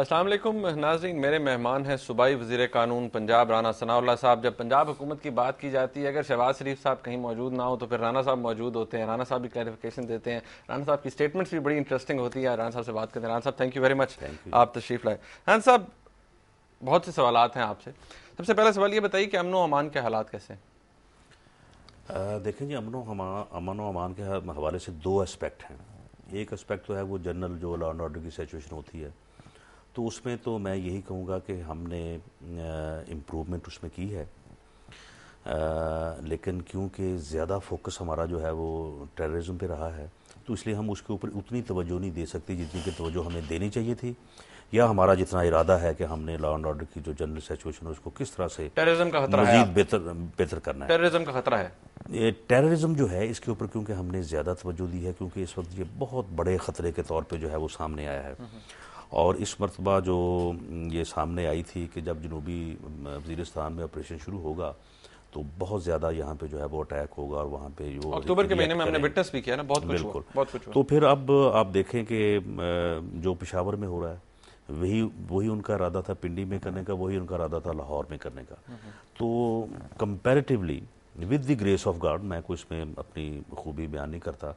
असलम नाजरीन मेरे मेहमान हैं सूबाई वजीर कानून पंजाब राना सनाउल्ला साहब जब पंजाब हुकूमत की बात की जाती है अगर शहबाज शरीफ साहब कहीं मौजूद ना हो तो फिर राना साहब मौजूद होते हैं राना साहब भी क्लैरिफिकेशन देते हैं राना साहब की स्टेटमेंट्स भी बड़ी इंटरेस्टिंग होती है राना साहब से बात करते हैं राना साहब थैंक यू वेरी मच आप तशरीफ लाए राना साहब बहुत से सवाल हैं आपसे सबसे पहला सवाल ये बताइए कि अमन अमान के हालात कैसे हैं देखें जी अमन अमन अमान के हवाले से दो एस्पेक्ट हैं एक एस्पेक्ट तो है वो जनरल जो लॉ एंड ऑर्डर की सिचुएशन होती है तो उसमें तो मैं यही कहूँगा कि हमने इम्प्रूवमेंट उसमें की है आ, लेकिन क्योंकि ज़्यादा फोकस हमारा जो है वो टेररिज्म पे रहा है तो इसलिए हम उसके ऊपर उतनी तवज्जो नहीं दे सकते जितनी की तवज्जो हमें देनी चाहिए थी या हमारा जितना इरादा है कि हमने लॉ एंड ऑर्डर की जो जनरल सिचुएशन है उसको किस तरह से टेररिज्म का खतरा है बेहतर बेहतर करना है टेररिज्म का खतरा है ये टेररिज्म जो है इसके ऊपर क्योंकि हमने ज़्यादा तवज्जो दी है क्योंकि इस वक्त ये बहुत बड़े खतरे के तौर पर जो है वो सामने आया है और इस मरतबा जो ये सामने आई थी कि जब जनूबी वजीरस्तान में ऑपरेशन शुरू होगा तो बहुत ज़्यादा यहाँ पे जो है वो अटैक होगा और वहाँ पे जो अक्टूबर के महीने में हमने विटनेस भी किया ना बहुत कुछ बिल्कुल बहुत कुछ तो फिर अब आप देखें कि जो पिशावर में हो रहा है वही वही उनका इरादा था पिंडी में करने का वही उनका इरादा था लाहौर में करने का हम्म, हम्म। तो comparatively with the grace of God मैं कुछ इसमें अपनी खूबी बयान नहीं करता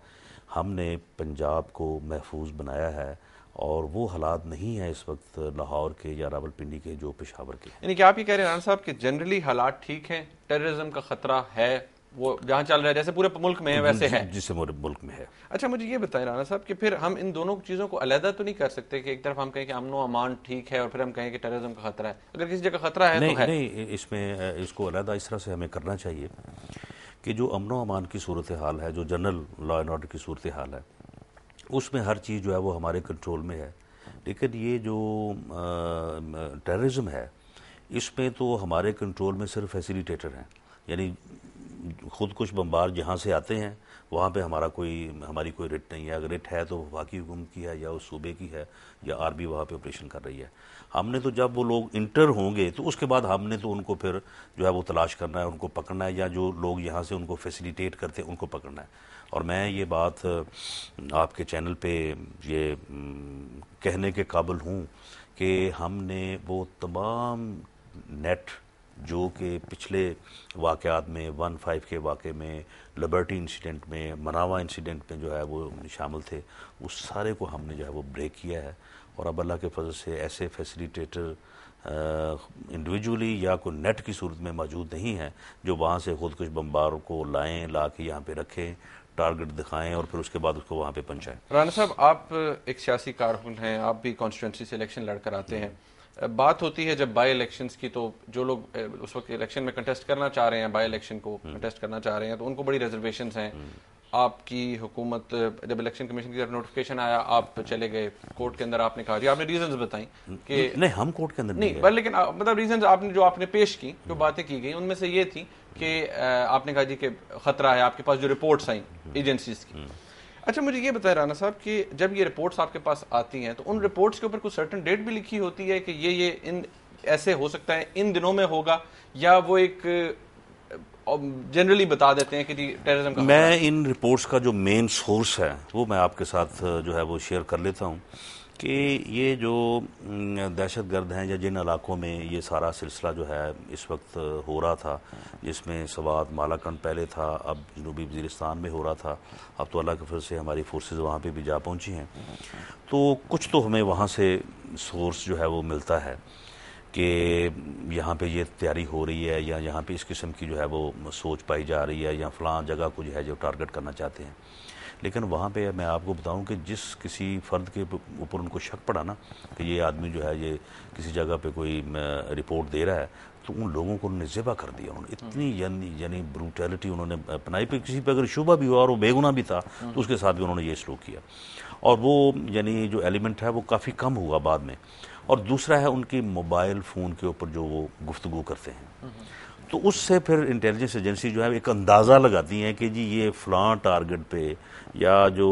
हमने पंजाब को महफूज बनाया है और वो हालात नहीं है इस वक्त लाहौर के या रावलपिंडी के जो पेशावर के यानी कि आप ये कह रहे हैं साहब कि जनरली हालात ठीक हैं टेररिज्म का ख़तरा है वो जहाँ चल रहा है जैसे पूरे मुल्क में है वैसे है जिससे पूरे मुल्क में है अच्छा मुझे ये बताएं राना साहब कि फिर हम इन दोनों चीज़ों को अलहदा तो नहीं कर सकते कि एक तरफ हम कहें कि अमनो अमान ठीक है और फिर हम कहें कि टेररिज्म का खतरा है अगर किसी जगह खतरा है तो नहीं, तो है नहीं इसमें इसको अलहदा इस तरह से हमें करना चाहिए कि जो अमनो अमान की सूरत हाल है जो जनरल लॉ एंड ऑर्डर की सूरत हाल है उसमें हर चीज़ जो है वो हमारे कंट्रोल में है लेकिन ये जो टेररिज्म है इसमें तो हमारे कंट्रोल में सिर्फ फैसिलिटेटर हैं यानी कुछ बम्बार जहाँ से आते हैं वहाँ पे हमारा कोई हमारी कोई रिट नहीं है अगर रिट है तो वाकई हुकुम की है या उस सूबे की है या आर्मी वहाँ पे ऑपरेशन कर रही है हमने तो जब वो लोग इंटर होंगे तो उसके बाद हमने तो उनको फिर जो है वो तलाश करना है उनको पकड़ना है या जो लोग यहाँ से उनको फैसिलिटेट करते हैं उनको पकड़ना है और मैं ये बात आपके चैनल पर ये कहने के काबिल हूँ कि हमने वो तमाम नेट जो कि पिछले वाक़ात में वन फाइव के वाक़े में लिबर्टी इंसिडेंट में मनावा इंसिडेंट में जो है वो शामिल थे उस सारे को हमने जो है वो ब्रेक किया है और अब अल्लाह के फजल से ऐसे फैसिलिटेटर इंडिविजुअली या कोई नेट की सूरत में मौजूद नहीं है जो वहाँ से खुद कुछ बम्बारों को लाएँ ला के यहाँ पर रखें टारगेट दिखाएं और फिर उसके बाद उसको वहाँ पे पहुँचाएं राना साहब आप एक सियासी कारकुन हैं आप भी कॉन्स्टिट्यूंसी से इलेक्शन लड़कर आते हैं बात होती है जब बाई इलेक्शन की तो जो लोग उस वक्त इलेक्शन में कंटेस्ट करना चाह रहे हैं बाई इलेक्शन को कंटेस्ट हम्म। करना चाह रहे हैं तो उनको बड़ी रिजर्वेशन हैं हम्म। आपकी हुकूमत जब इलेक्शन कमीशन की तरफ नोटिफिकेशन आया आप हम्म। चले गए कोर्ट के अंदर आपने कहा जी आपने रीजन बताई कि नहीं हम कोर्ट के अंदर नहीं पर लेकिन मतलब रीजन आपने जो आपने पेश की जो बातें की गई उनमें से ये थी कि आपने कहा जी कि खतरा है आपके पास जो रिपोर्ट्स आई एजेंसीज की अच्छा मुझे ये बताया राना साहब कि जब ये रिपोर्ट्स आपके पास आती हैं तो उन रिपोर्ट्स के ऊपर कुछ सर्टन डेट भी लिखी होती है कि ये ये इन ऐसे हो सकता है इन दिनों में होगा या वो एक जनरली बता देते हैं कि जी टेररिज्म का मैं इन रिपोर्ट्स का जो मेन सोर्स है वो मैं आपके साथ जो है वो शेयर कर लेता हूँ कि ये जो दहशत गर्द हैं या जिन इलाकों में ये सारा सिलसिला जो है इस वक्त हो रहा था जिसमें सवात मालाकंड पहले था अब जनूबी वजीरस्तान में हो रहा था अब तो अल्लाह के फिर से हमारी फोर्सेस वहाँ पे भी जा पहुँची हैं तो कुछ तो हमें वहाँ से सोर्स जो है वो मिलता है कि यहाँ पे ये तैयारी हो रही है या यहाँ पे इस किस्म की जो है वो सोच पाई जा रही है या फलां जगह को जो है जो टारगेट करना चाहते हैं लेकिन वहाँ पे मैं आपको बताऊँ कि जिस किसी फ़र्द के ऊपर उनको शक पड़ा ना कि ये आदमी जो है ये किसी जगह पे कोई रिपोर्ट दे रहा है तो उन लोगों को उन्होंने ज़िबा कर दिया उन्होंने इतनी यानी यानी ब्रूटैलिटी उन्होंने अपनाई पे किसी पर अगर शुभा भी हुआ और वो बेगुना भी था तो उसके साथ भी उन्होंने ये स्लूक किया और वो यानी जो एलिमेंट है वो काफ़ी कम हुआ बाद में और दूसरा है उनकी मोबाइल फ़ोन के ऊपर जो वो गुफ्तु करते हैं तो उससे फिर इंटेलिजेंस एजेंसी जो है एक अंदाज़ा लगाती हैं कि जी ये फ़लां टारगेट पे या जो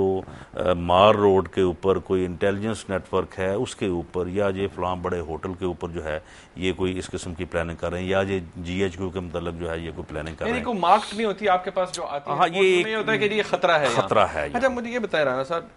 आ, मार रोड के ऊपर कोई इंटेलिजेंस नेटवर्क है उसके ऊपर या ये फ़लां बड़े होटल के ऊपर जो है ये कोई इस किस्म की प्लानिंग कर रहे हैं या ये जी एच क्यू के मतलब जो है ये कोई प्लानिंग कर रहे हैं मार्क्स नहीं होती आपके पास जो आती हाँ ये होता है कि ये खतरा है खतरा है अच्छा मुझे ये बताया राना साहब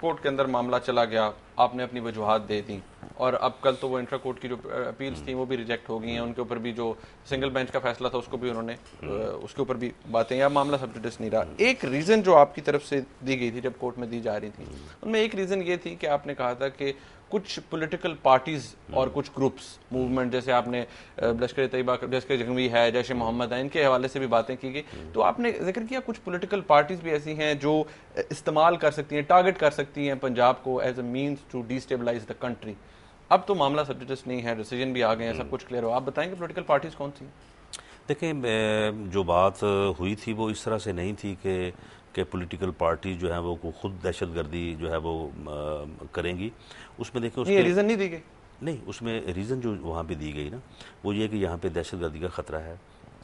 कोर्ट के अंदर मामला चला गया आपने अपनी वजूहत दे दी और अब कल तो वो इंट्रा कोर्ट की जो अपील्स थी वो भी रिजेक्ट हो गई हैं उनके ऊपर भी जो सिंगल बेंच का फैसला था उसको भी उन्होंने हम्म। उसके ऊपर भी बातें या मामला सब नहीं रहा हम्म। एक रीज़न जो आपकी तरफ से दी गई थी जब कोर्ट में दी जा रही थी हम्म। उनमें एक रीज़न ये थी कि आपने कहा था कि कुछ पॉलिटिकल पार्टीज और कुछ ग्रुप्स मूवमेंट जैसे आपने लश्कर तयबा लश्कर जंगवी है जैश मोहम्मद है इनके हवाले से भी बातें की गई तो आपने जिक्र किया कुछ पॉलिटिकल पार्टीज भी ऐसी हैं जो इस्तेमाल कर सकती हैं टारगेट कर सकती हैं पंजाब को as a means to destabilize the country अब तो मामला सब्जेक्ट नहीं है डिसीजन भी आ गए हैं सब hmm. कुछ क्लियर हो आप बताएंगे पोलिटिकल पार्टीज कौन सी देखें जो बात हुई थी वो इस तरह से नहीं थी कि के पॉलिटिकल पार्टी जो है वो खुद दहशत गर्दी जो है वो करेंगी उसमें देखें उसमें रीज़न नहीं दी गई नहीं उसमें रीज़न जो वहाँ पे दी गई ना वो ये कि यहाँ पे दहशतगर्दी का ख़तरा है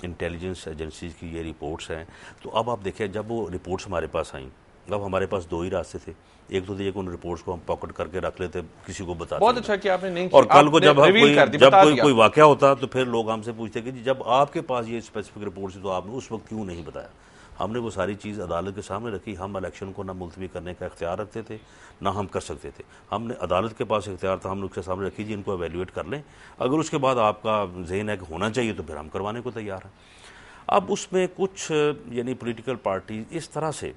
इंटेलिजेंस एजेंसीज की ये रिपोर्ट्स हैं तो अब आप देखें जब वो रिपोर्ट्स हमारे पास आई अब हमारे पास दो ही रास्ते थे एक तो थे उन रिपोर्ट्स को हम पॉकेट करके रख लेते किसी को बता बहुत अच्छा कि आपने नहीं और कल को जब कोई जब कोई कोई वाक्य होता तो फिर लोग हमसे पूछते कि जब आपके पास ये स्पेसिफिक रिपोर्ट थी तो आपने उस वक्त क्यों नहीं बताया हमने वो सारी चीज़ अदालत के सामने रखी हम इलेक्शन को ना मुलतवी करने का इख्तियार रखते थे ना हम कर सकते थे हमने अदालत के पास इख्तियार था हमने उसके सामने रखी जी इनको एवेल्यूएट कर लें अगर उसके बाद आपका जहन है कि होना चाहिए तो फिर हम करवाने को तैयार हैं अब उसमें कुछ यानी पोलिटिकल पार्टी इस तरह से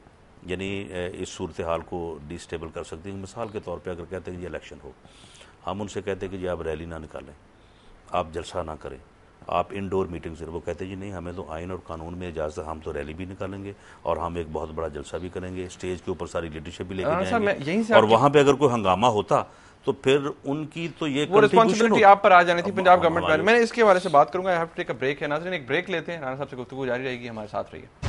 यानी इस सूरत हाल को डिस्टेबल कर सकती हैं मिसाल के तौर पे अगर कहते हैं कि इलेक्शन हो हम उनसे कहते हैं कि जी आप रैली ना निकालें आप जलसा ना करें आप इंडोर मीटिंग से वो कहते हैं जी नहीं हमें तो आइन और कानून में इजाज़त हम तो रैली भी निकालेंगे और हम एक बहुत बड़ा जलसा भी करेंगे स्टेज के ऊपर सारी लीडरशिप भी लेके हाँ, और वहाँ पर अगर कोई हंगामा होता तो फिर उनकी तो ये वो रिस्पॉन्सिबिलिटी आप पर आ जानी थी पंजाब गवर्नमेंट में मैंने इसके बारे से बात करूंगा I have to take a break है नाजरीन एक ब्रेक लेते हैं नाना साहब से गुफ्तु जारी रहेगी हमारे साथ रहिए